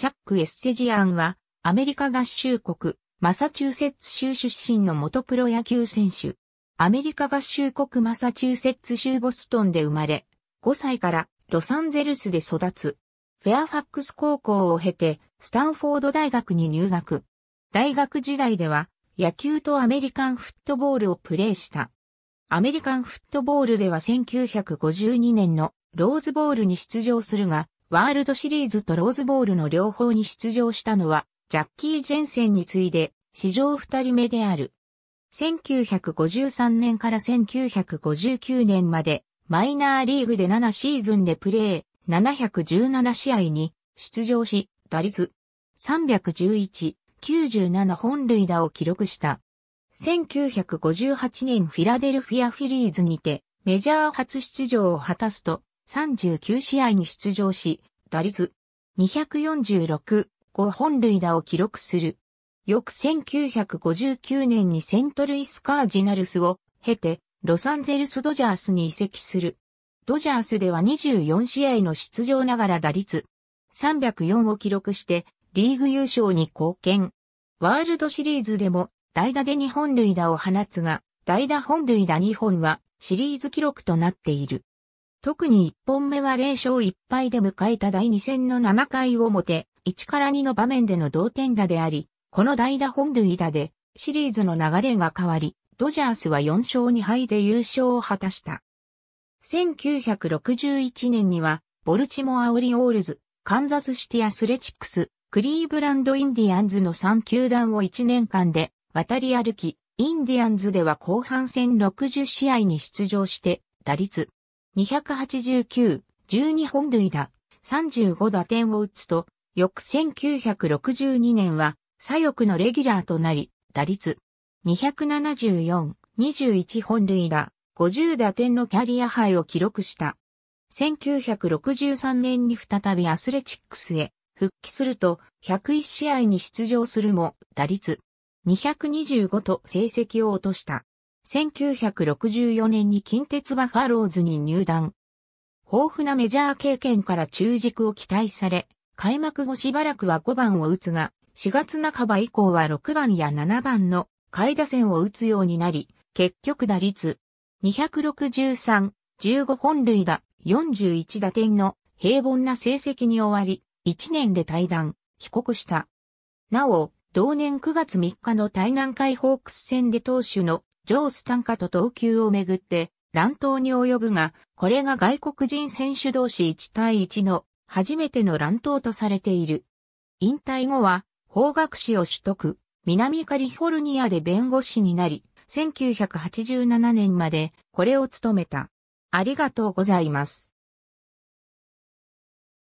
チャック・エッセジアンは、アメリカ合衆国、マサチューセッツ州出身の元プロ野球選手。アメリカ合衆国マサチューセッツ州ボストンで生まれ、5歳からロサンゼルスで育つ。フェアファックス高校を経て、スタンフォード大学に入学。大学時代では、野球とアメリカンフットボールをプレーした。アメリカンフットボールでは1952年のローズボールに出場するが、ワールドシリーズとローズボールの両方に出場したのは、ジャッキー・ジェンセンに次いで、史上二人目である。1953年から1959年まで、マイナーリーグで7シーズンでプレー、717試合に出場し、打率311、97本塁打を記録した。1958年フィラデルフィアフィリーズにてメジャー初出場を果たすと39試合に出場し、打率246、5本塁打を記録する。翌1959年にセントルイスカージナルスを経て、ロサンゼルスドジャースに移籍する。ドジャースでは24試合の出場ながら打率304を記録してリーグ優勝に貢献。ワールドシリーズでも代打で2本塁打を放つが、代打本塁打2本はシリーズ記録となっている。特に1本目は0勝1敗で迎えた第2戦の7回表、1から2の場面での同点打であり、この代打本塁打で、シリーズの流れが変わり、ドジャースは4勝2敗で優勝を果たした。1961年には、ボルチモア・オリオールズ、カンザスシティ・アスレチックス、クリーブランド・インディアンズの3球団を1年間で渡り歩き、インディアンズでは後半戦60試合に出場して、打率289、12本塁打、35打点を打つと、翌1962年は左翼のレギュラーとなり、打率274、21本塁打、50打点のキャリアハイを記録した。1963年に再びアスレチックスへ復帰すると101試合に出場するも打率225と成績を落とした。1964年に近鉄バファローズに入団。豊富なメジャー経験から中軸を期待され、開幕後しばらくは5番を打つが、4月半ば以降は6番や7番の下位打線を打つようになり、結局打率263、15本塁打、41打点の平凡な成績に終わり、1年で退団、帰国した。なお、同年9月3日の対南海ホークス戦で投手のジョー・スタンカと投球をめぐって乱闘に及ぶが、これが外国人選手同士1対1の初めての乱闘とされている。引退後は法学士を取得、南カリフォルニアで弁護士になり、1987年までこれを務めた。ありがとうございます。